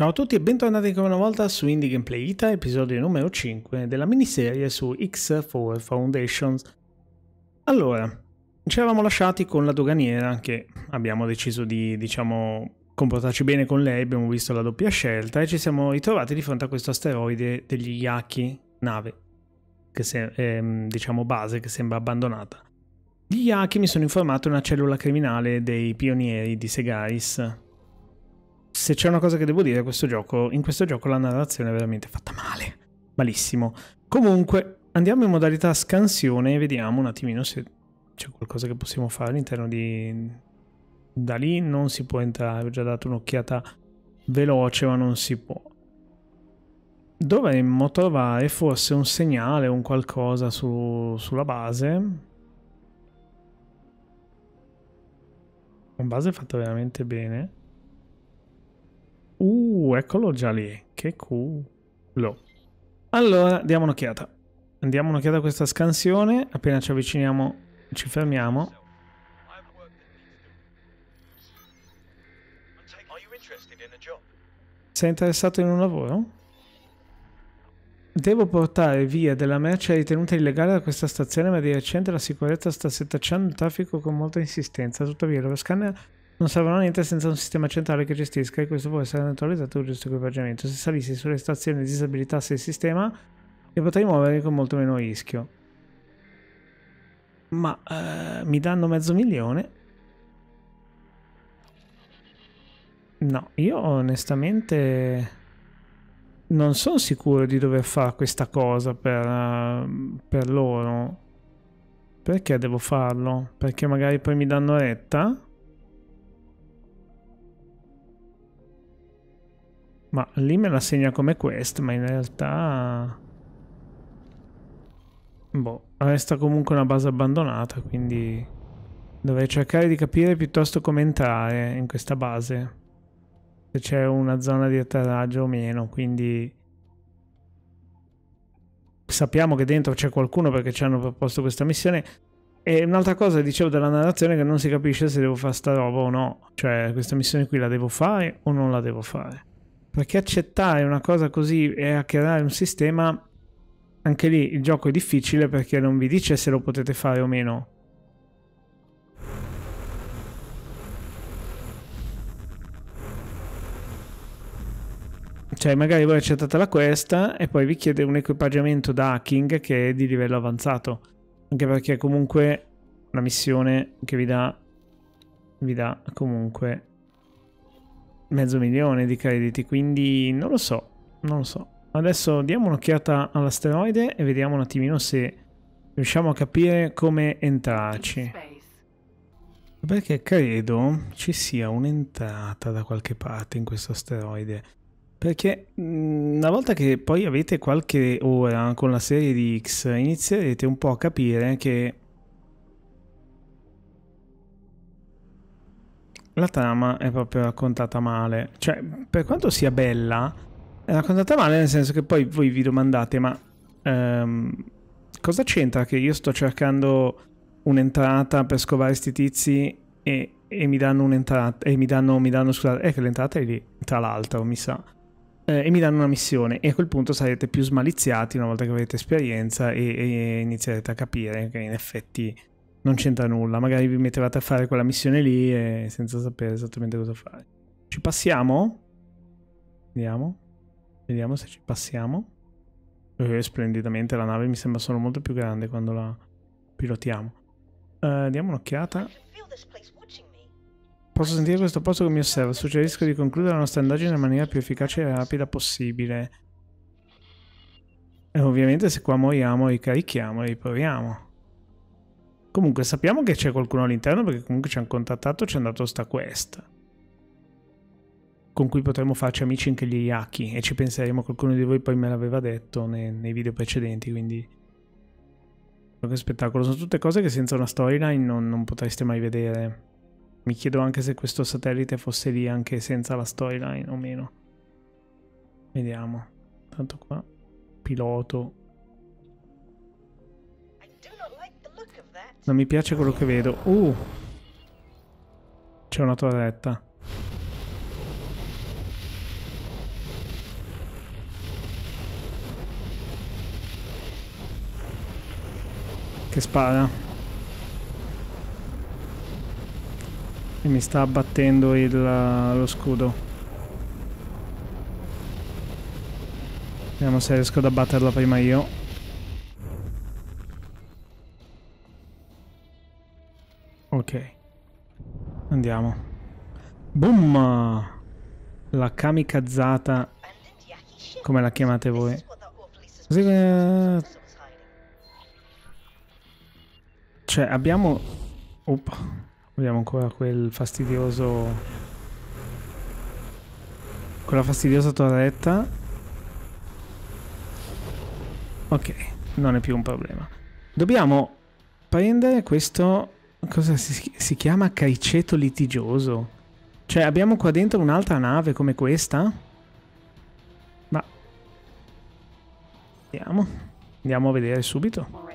Ciao a tutti e bentornati ancora una volta su Indie Gameplay Ita, episodio numero 5 della miniserie su X4 Foundations. Allora, ci eravamo lasciati con la doganiera che abbiamo deciso di, diciamo, comportarci bene con lei, abbiamo visto la doppia scelta e ci siamo ritrovati di fronte a questo asteroide degli Yaki, nave, che se, eh, diciamo base, che sembra abbandonata. Gli Yaki, mi sono informato, è una cellula criminale dei pionieri di Segaris, se c'è una cosa che devo dire, questo gioco, in questo gioco la narrazione è veramente fatta male. Malissimo. Comunque, andiamo in modalità scansione e vediamo un attimino se c'è qualcosa che possiamo fare all'interno di... Da lì non si può entrare, ho già dato un'occhiata veloce, ma non si può. Dovremmo trovare forse un segnale, un qualcosa su, sulla base. La base è fatta veramente bene eccolo già lì. Che culo. Allora, diamo un'occhiata. Diamo un'occhiata a questa scansione. Appena ci avviciniamo, ci fermiamo. Sei interessato in un lavoro? Devo portare via della merce ritenuta illegale da questa stazione, ma di recente la sicurezza sta settacciando il traffico con molta insistenza. Tuttavia, lo scanner non servono a niente senza un sistema centrale che gestisca e questo può essere neutralizzato con il giusto equipaggiamento. Se salissi sulle stazioni e disabilitassi il sistema, li potrei muovere con molto meno rischio. Ma eh, mi danno mezzo milione? No, io onestamente non sono sicuro di dover fare questa cosa per, eh, per loro. Perché devo farlo? Perché magari poi mi danno retta? Ma lì me la segna come quest, ma in realtà... Boh, resta comunque una base abbandonata, quindi... Dovrei cercare di capire piuttosto come entrare in questa base. Se c'è una zona di atterraggio o meno, quindi... Sappiamo che dentro c'è qualcuno perché ci hanno proposto questa missione. E un'altra cosa, dicevo della narrazione, è che non si capisce se devo fare sta roba o no. Cioè, questa missione qui la devo fare o non la devo fare. Perché accettare una cosa così e hackerare un sistema, anche lì il gioco è difficile perché non vi dice se lo potete fare o meno. Cioè, magari voi accettate la quest e poi vi chiede un equipaggiamento da hacking che è di livello avanzato. Anche perché comunque la missione che vi dà vi dà comunque mezzo milione di crediti, quindi non lo so, non lo so. Adesso diamo un'occhiata all'asteroide e vediamo un attimino se riusciamo a capire come entrarci. Perché credo ci sia un'entrata da qualche parte in questo asteroide. Perché mm, una volta che poi avete qualche ora con la serie di X inizierete un po' a capire che la trama è proprio raccontata male. Cioè, per quanto sia bella, è raccontata male nel senso che poi voi vi domandate, ma ehm, cosa c'entra che io sto cercando un'entrata per scovare questi tizi e, e mi danno un'entrata, e mi danno, mi danno, scusate, è che l'entrata è lì, tra l'altro, mi sa. Eh, e mi danno una missione e a quel punto sarete più smaliziati una volta che avrete esperienza e, e inizierete a capire che in effetti non c'entra nulla, magari vi mettevate a fare quella missione lì e senza sapere esattamente cosa fare. Ci passiamo? Vediamo. Vediamo se ci passiamo. Eh, splendidamente la nave mi sembra solo molto più grande quando la pilotiamo. Uh, diamo un'occhiata. Posso sentire questo posto che mi osserva. Suggerisco di concludere la nostra indagine nella maniera più efficace e rapida possibile. E ovviamente se qua muoiamo, ricarichiamo e riproviamo. Comunque sappiamo che c'è qualcuno all'interno perché comunque ci hanno contattato, ci è andato sta quest. Con cui potremmo farci amici anche gli Yaki e ci penseremo, qualcuno di voi poi me l'aveva detto nei, nei, video precedenti, quindi... Che spettacolo, sono tutte cose che senza una storyline non, non potreste mai vedere. Mi chiedo anche se questo satellite fosse lì anche senza la storyline o meno. Vediamo. Tanto qua. Piloto, Non mi piace quello che vedo. Uh! C'è una torretta. Che spara. E mi sta abbattendo il, eh, lo scudo. Vediamo se riesco ad abbatterla prima io. andiamo. Boom! La kamikazzata, come la chiamate voi. Eh, cioè, abbiamo... Oop. Abbiamo ancora quel fastidioso... Quella fastidiosa torretta. Ok, non è più un problema. Dobbiamo prendere questo Cosa si, si chiama caiceto litigioso? Cioè, abbiamo qua dentro un'altra nave come questa? Ma... Andiamo. Andiamo a vedere subito.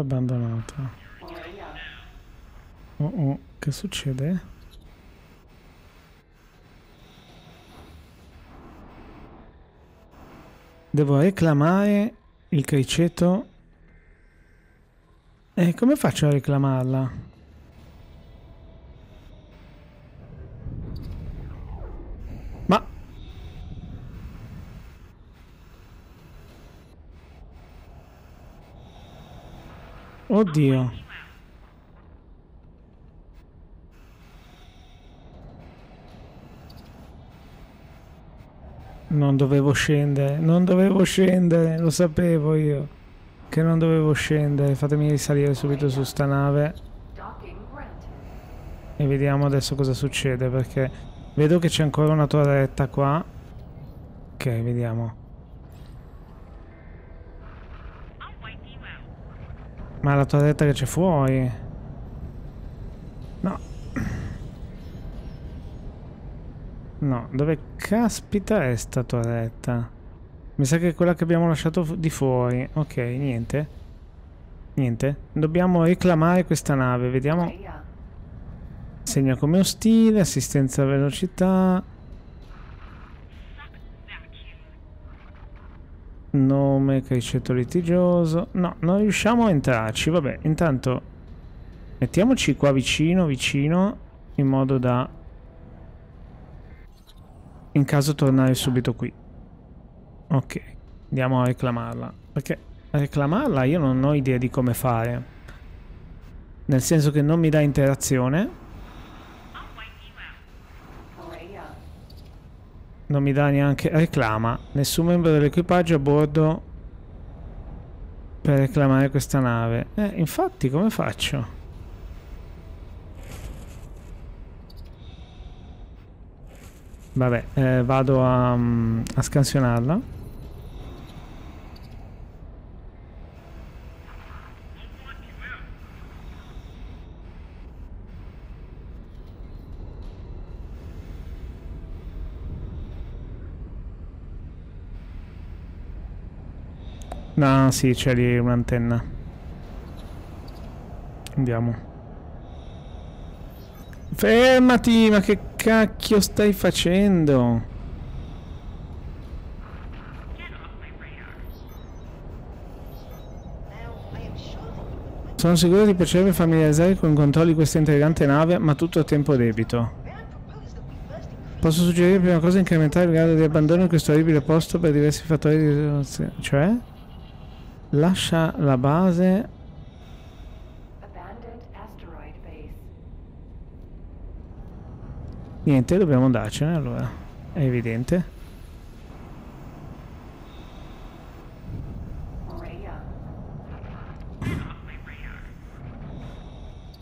nave abbandonata. Oh oh, che succede? Devo reclamare il criceto. E eh, come faccio a reclamarla? Oddio. Non dovevo scendere, non dovevo scendere, lo sapevo io. Che non dovevo scendere, fatemi risalire subito su sta nave. E vediamo adesso cosa succede, perché vedo che c'è ancora una torretta qua. Ok, vediamo. Ma la torretta che c'è fuori. No. No, dove caspita è sta torretta? Mi sa che è quella che abbiamo lasciato fu di fuori. Ok, niente. Niente. Dobbiamo reclamare questa nave. Vediamo. Ah. Segna come ostile, assistenza a velocità. Nome, criceto litigioso. No, non riusciamo a entrarci. Vabbè, intanto mettiamoci qua vicino, vicino, in modo da... In caso tornare subito qui. Ok, andiamo a reclamarla. Perché reclamarla io non ho idea di come fare. Nel senso che non mi dà interazione. non mi dà neanche reclama nessun membro dell'equipaggio a bordo per reclamare questa nave eh, infatti come faccio? vabbè eh, vado a, mm, a scansionarla No, sì, c'è lì un'antenna. Andiamo. Fermati, ma che cacchio stai facendo? Sono sicuro di potermi familiarizzare con i controlli di questa intrigante nave, ma tutto a tempo debito. Posso suggerire prima cosa incrementare il grado di abbandono in questo orribile posto per diversi fattori di risoluzione. Cioè? Lascia la base. Niente, dobbiamo andarcene eh, allora. È evidente.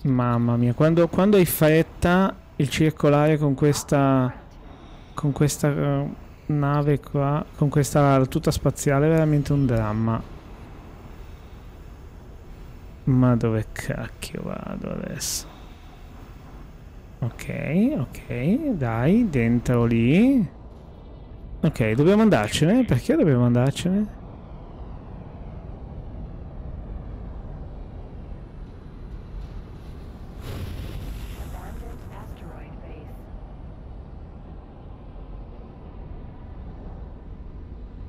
Mamma mia, quando, quando, hai fretta il circolare con questa con questa eh, nave qua, con questa tuta spaziale è veramente un dramma. Ma dove cacchio vado adesso? Ok, ok, dai, dentro lì. Ok, dobbiamo andarcene? Perché dobbiamo andarcene?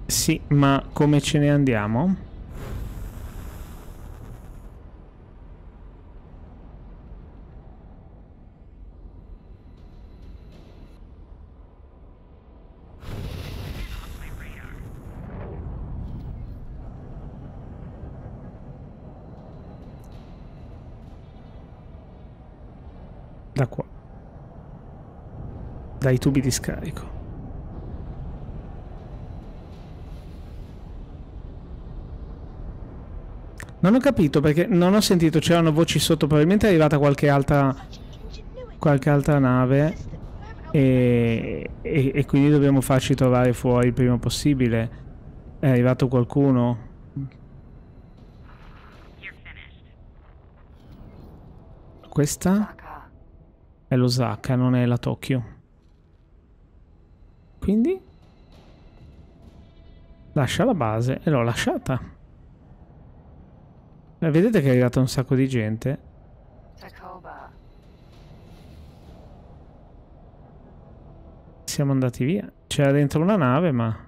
Sì, ma come ce ne andiamo? dai tubi di scarico. Non ho capito perché non ho sentito, c'erano voci sotto, probabilmente è arrivata qualche altra, qualche altra nave e, e, e, quindi dobbiamo farci trovare fuori il prima possibile. È arrivato qualcuno? Questa? È l'Osaka, non è la Tokyo quindi? Lascia la base e l'ho lasciata. E eh, vedete che è arrivata un sacco di gente? Siamo andati via. C'era dentro una nave, ma...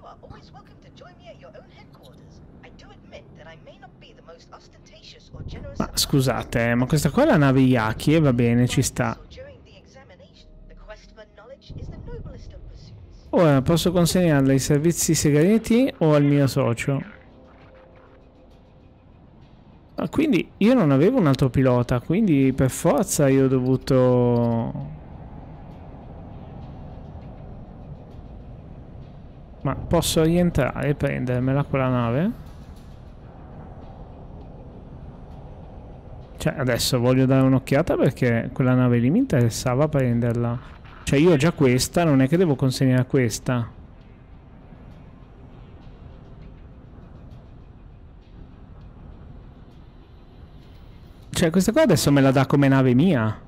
you are always welcome to join me at your own headquarters. I do admit that I may not be the most ostentatious or generous... Ma scusate, ma questa qua è la nave Yaki e va bene, ci sta. Ora posso consegnarla ai servizi segreti o al mio socio? Ah, quindi io non avevo un altro pilota, quindi per forza io ho dovuto Ma posso rientrare e prendermela quella nave? Cioè, adesso voglio dare un'occhiata perché quella nave lì mi interessava prenderla. Cioè, io ho già questa, non è che devo consegnare questa. Cioè, questa qua adesso me la dà come nave mia.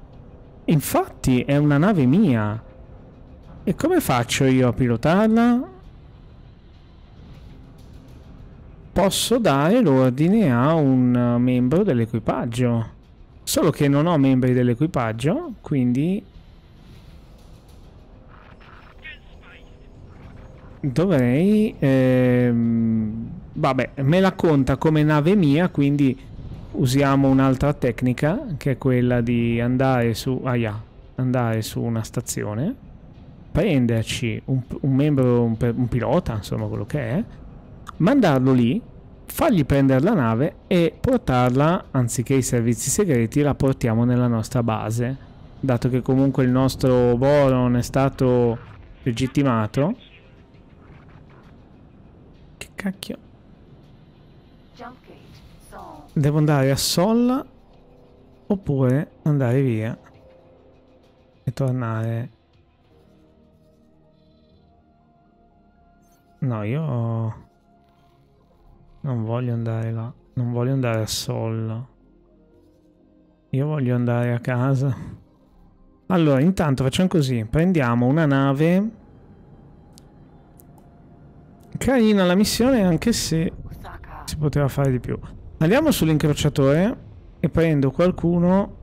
Infatti, è una nave mia. E come faccio io a pilotarla? posso dare l'ordine a un membro dell'equipaggio. Solo che non ho membri dell'equipaggio, quindi... Dovrei... Ehm, vabbè, me la conta come nave mia, quindi usiamo un'altra tecnica, che è quella di andare su... Ah, yeah, andare su una stazione, prenderci un, un membro, un, un pilota, insomma, quello che è, mandarlo lì, fargli prendere la nave e portarla, anziché i servizi segreti, la portiamo nella nostra base, dato che comunque il nostro Boron è stato legittimato. Che cacchio? Devo andare a Sol oppure andare via e tornare. No, io... Non voglio andare là. Non voglio andare a Sol. Io voglio andare a casa. Allora, intanto facciamo così. Prendiamo una nave. Carina la missione, anche se si poteva fare di più. Andiamo sull'incrociatore e prendo qualcuno.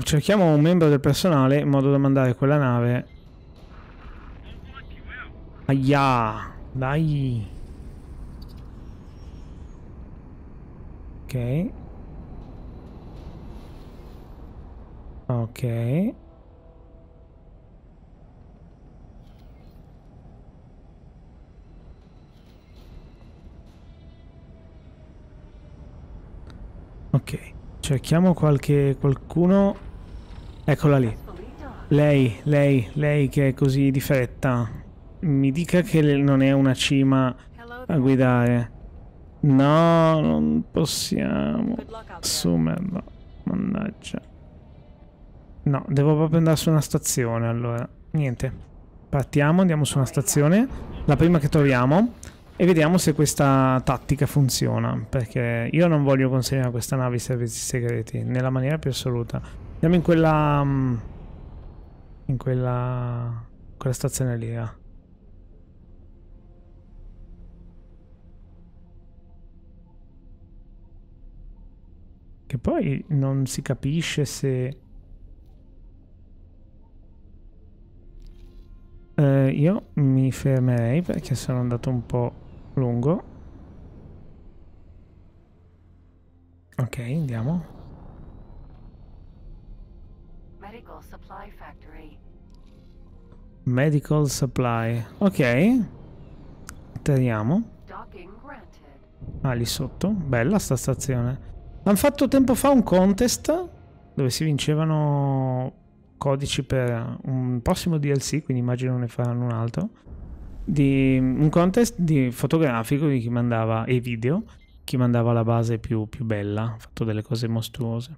Cerchiamo un membro del personale in modo da mandare quella nave Aia, dai. Ok. Ok. Ok, cerchiamo qualche qualcuno. Eccola lì. Lei, lei, lei che è così di fretta mi dica che non è una cima a guidare. No, non possiamo. Assumerlo. Mannaggia. No, devo proprio andare su una stazione allora. Niente. Partiamo, andiamo su una stazione. La prima che troviamo. E vediamo se questa tattica funziona. Perché io non voglio consegnare questa nave ai servizi segreti. Nella maniera più assoluta. Andiamo in quella... Mm, in quella... Quella stazione lì, là. Ah. Che poi non si capisce se... Eh, io mi fermerei perché sono andato un po' lungo. Ok, andiamo. Medical Supply Factory. Medical Supply. Ok. Teniamo. Ah, lì sotto. Bella sta stazione. Hanno fatto tempo fa un contest dove si vincevano codici per un prossimo DLC, quindi immagino ne faranno un altro, di un contest di fotografico di chi mandava, e video, chi mandava la base più, più bella, ha fatto delle cose mostruose.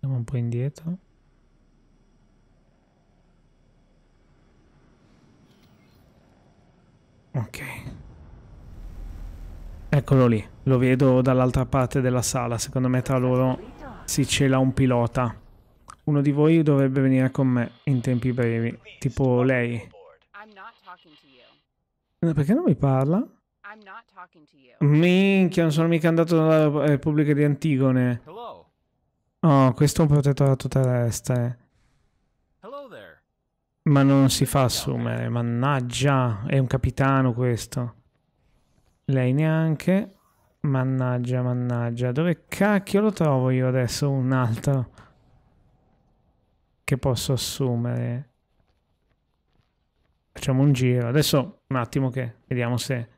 Andiamo un po' indietro. Ok. Eccolo lì, lo vedo dall'altra parte della sala, secondo me tra loro si cela un pilota. Uno di voi dovrebbe venire con me in tempi brevi, tipo lei. Perché non mi parla? Minchia, non sono mica andato dalla Repubblica di Antigone. Oh, questo è un protettorato terrestre. Ma non si fa assumere, mannaggia, è un capitano questo. Lei neanche. Mannaggia, mannaggia, dove cacchio lo trovo io adesso un altro che posso assumere? Facciamo un giro, adesso un attimo che vediamo se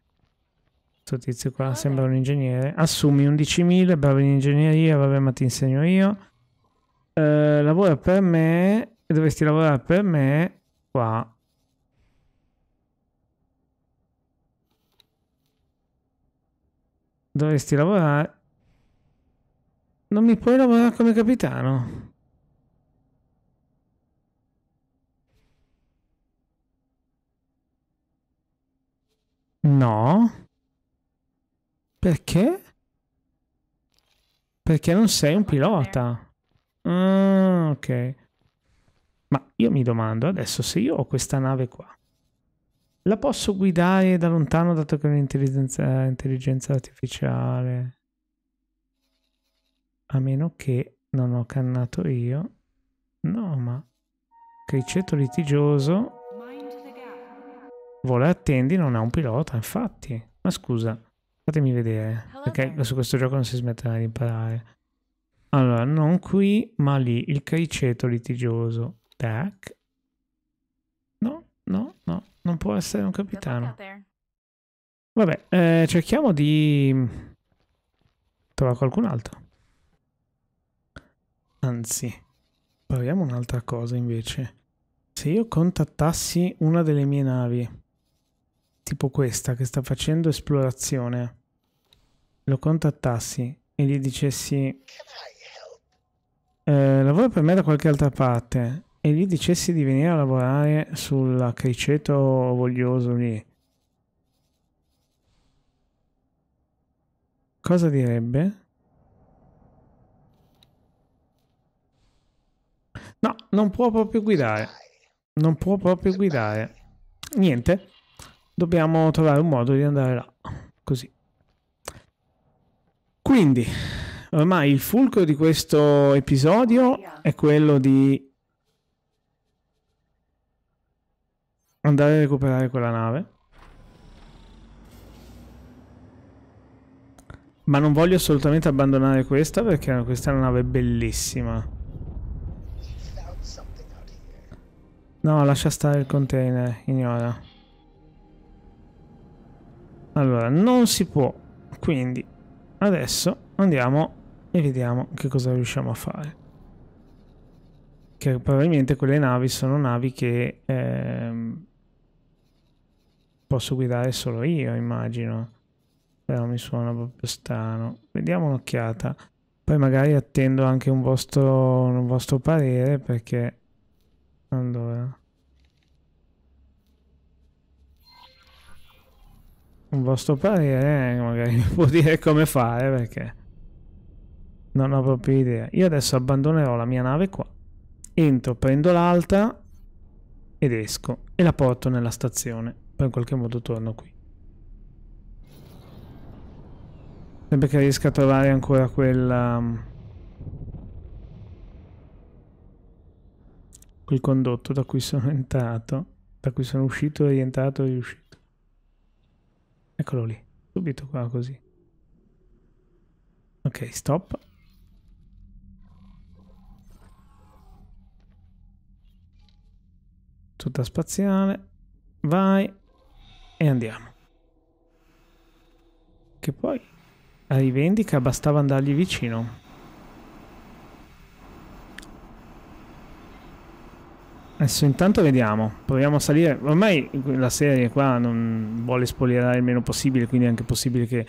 questo tizio qua sembra un ingegnere. Assumi 11.000, bravo in ingegneria, vabbè ma ti insegno io. Eh, lavora per me, dovresti lavorare per me qua dovresti lavorare non mi puoi lavorare come capitano No. Perché? Perché non sei un pilota. Ah, ok. Ma io mi domando adesso se io ho questa nave qua, la posso guidare da lontano dato che è un'intelligenza intelligenza artificiale? A meno che non ho cannato io. No, ma... Criceto litigioso... Vola attendi non ha un pilota, infatti. Ma scusa, fatemi vedere, perché su questo gioco non si smetterà di imparare. Allora, non qui, ma lì, il criceto litigioso. Tac. No, no, no, non può essere un capitano. Vabbè, eh, cerchiamo di trovare qualcun altro. Anzi, proviamo un'altra cosa invece. Se io contattassi una delle mie navi, tipo questa che sta facendo esplorazione, lo contattassi e gli dicessi... Eh, lavora per me da qualche altra parte e gli dicessi di venire a lavorare sul criceto voglioso lì, cosa direbbe? No, non può proprio guidare. Non può proprio guidare. Niente. Dobbiamo trovare un modo di andare là. Così. Quindi, ormai il fulcro di questo episodio è quello di andare a recuperare quella nave. Ma non voglio assolutamente abbandonare questa perché questa è una nave bellissima. No, lascia stare il container, ignora. Allora, non si può. Quindi, adesso andiamo e vediamo che cosa riusciamo a fare. Che probabilmente quelle navi sono navi che... Ehm, posso guidare solo io, immagino. Però mi suona proprio strano. Vediamo un'occhiata. Poi magari attendo anche un vostro, un vostro parere perché... Allora... Un vostro parere eh, magari mi può dire come fare perché... Non ho proprio idea. Io adesso abbandonerò la mia nave qua. Entro, prendo l'altra ed esco e la porto nella stazione poi in qualche modo torno qui. Sempre che riesca a trovare ancora quella... Mm, quel condotto da cui sono entrato, da cui sono uscito, rientrato e riuscito. Eccolo lì, subito qua così. Ok, stop. Tutta spaziale. Vai e andiamo. Che poi la rivendica bastava andargli vicino. Adesso intanto vediamo, proviamo a salire. Ormai la serie qua non vuole spoilerare il meno possibile, quindi è anche possibile che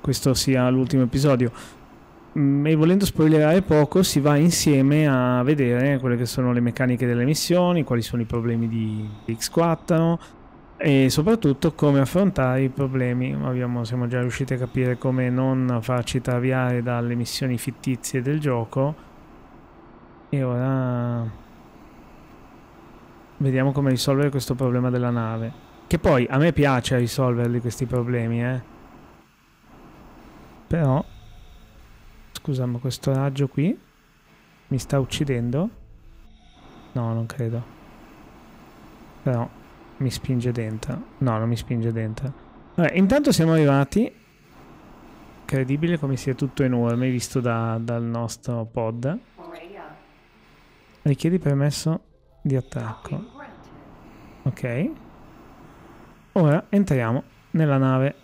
questo sia l'ultimo episodio. Mm, e volendo spoilerare poco, si va insieme a vedere quelle che sono le meccaniche delle missioni, quali sono i problemi di X4, e soprattutto come affrontare i problemi. Abbiamo, siamo già riusciti a capire come non farci traviare dalle missioni fittizie del gioco e ora vediamo come risolvere questo problema della nave. Che poi a me piace risolverli questi problemi, eh. Però, scusa, questo raggio qui mi sta uccidendo? No, non credo. Però mi spinge dentro. No, non mi spinge dentro. Vabbè, intanto siamo arrivati. Incredibile come sia tutto enorme visto da, dal nostro pod. Richiedi permesso di attacco. Ok. Ora entriamo nella nave.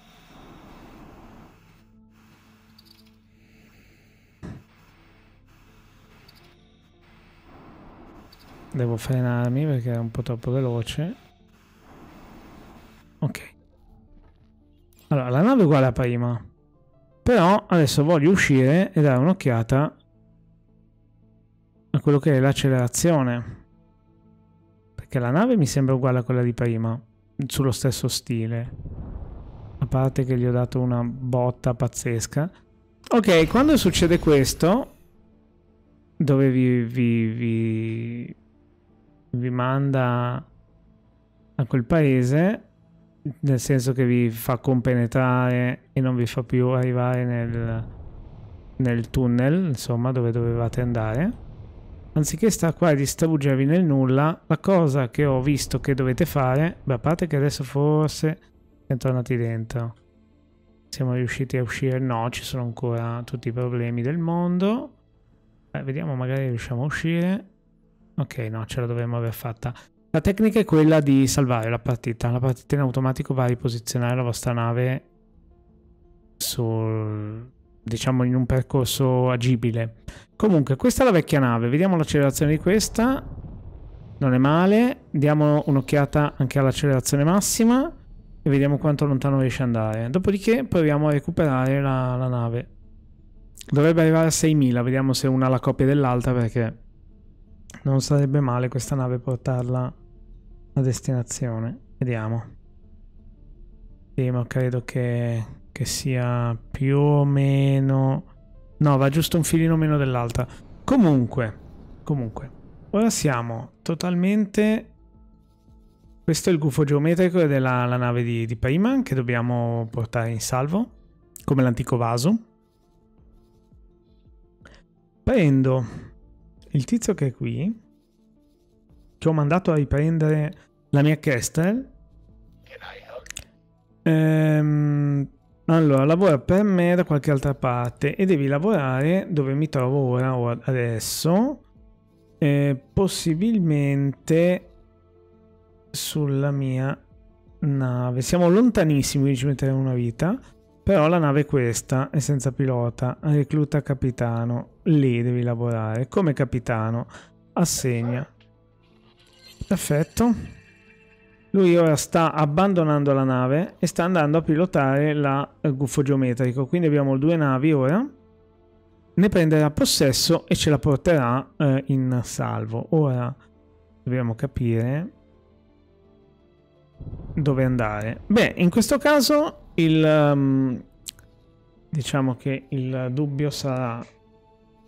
Devo frenarmi perché è un po' troppo veloce. Ok. Allora, la nave è uguale a prima. Però adesso voglio uscire e dare un'occhiata a quello che è l'accelerazione. Perché la nave mi sembra uguale a quella di prima, sullo stesso stile. A parte che gli ho dato una botta pazzesca. Ok, quando succede questo, dove vi, vi, vi, vi manda a quel paese, nel senso che vi fa compenetrare e non vi fa più arrivare nel, nel tunnel, insomma, dove dovevate andare. Anziché stare qua e distruggervi nel nulla, la cosa che ho visto che dovete fare, beh, a parte che adesso forse siamo tornati dentro. Siamo riusciti a uscire? No, ci sono ancora tutti i problemi del mondo. Beh, vediamo, magari riusciamo a uscire. Ok, no, ce la dovremmo aver fatta. La tecnica è quella di salvare la partita. La partita in automatico va a riposizionare la vostra nave sul, diciamo in un percorso agibile. Comunque, questa è la vecchia nave. Vediamo l'accelerazione di questa. Non è male. Diamo un'occhiata anche all'accelerazione massima e vediamo quanto lontano riesce ad andare. Dopodiché proviamo a recuperare la, la nave. Dovrebbe arrivare a 6.000. Vediamo se una ha la copia dell'altra perché non sarebbe male questa nave portarla a destinazione. Vediamo. Sì, ma credo che, che sia più o meno... No, va giusto un filino meno dell'altra. Comunque, comunque, ora siamo totalmente... Questo è il gufo geometrico della nave di, di prima che dobbiamo portare in salvo, come l'antico vaso. Prendo il tizio che è qui, che ho mandato a riprendere la mia Kestel, ehm, allora lavora per me da qualche altra parte e devi lavorare dove mi trovo ora o adesso, eh, possibilmente sulla mia nave. Siamo lontanissimi, quindi ci metteremo una vita. Però la nave è questa, è senza pilota, recluta capitano lì devi lavorare. Come capitano, assegna. Perfetto. Lui ora sta abbandonando la nave e sta andando a pilotare la eh, gufo geometrico. Quindi abbiamo due navi ora. Ne prenderà possesso e ce la porterà eh, in salvo. Ora dobbiamo capire dove andare. Beh, in questo caso il... Um, diciamo che il dubbio sarà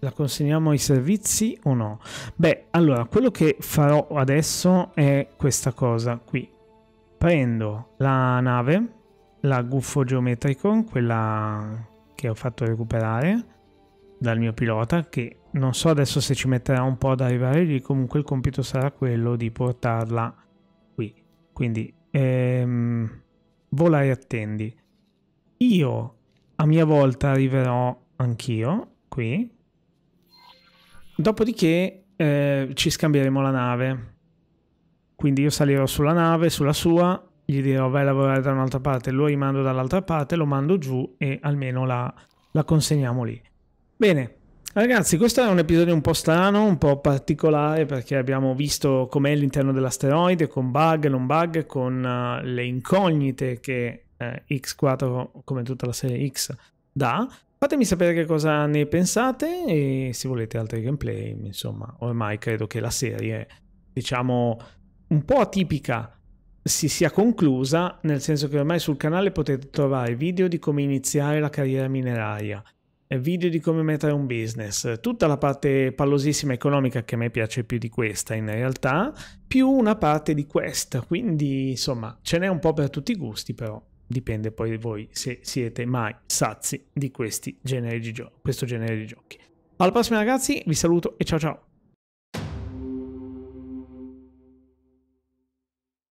la consegniamo ai servizi o no? Beh, allora, quello che farò adesso è questa cosa qui. Prendo la nave, la Guffo Geometrico, quella che ho fatto recuperare dal mio pilota, che non so adesso se ci metterà un po' ad arrivare lì, comunque il compito sarà quello di portarla qui. Quindi, ehm, vola attendi. Io, a mia volta, arriverò anch'io qui, Dopodiché eh, ci scambieremo la nave. Quindi io salirò sulla nave, sulla sua, gli dirò vai a lavorare da un'altra parte, lo rimando dall'altra parte, lo mando giù e almeno la, la consegniamo lì. Bene, Ragazzi, questo è un episodio un po' strano, un po' particolare perché abbiamo visto com'è l'interno dell'asteroide, con bug, non bug, con uh, le incognite che uh, eh, X4, come tutta la serie X, dà. Fatemi sapere che cosa ne pensate e se volete altri gameplay, insomma, ormai credo che la serie, diciamo, un po' atipica si sia conclusa, nel senso che ormai sul canale potete trovare video di come iniziare la carriera mineraria, eh, video di come mettere un business, tutta la parte pallosissima economica che a me piace più di questa in realtà, più una parte di questa, quindi insomma ce n'è un po' per tutti i gusti però dipende poi da voi se siete mai sazi di questi generi di giochi, questo genere di giochi. Alla prossima ragazzi, vi saluto e ciao ciao!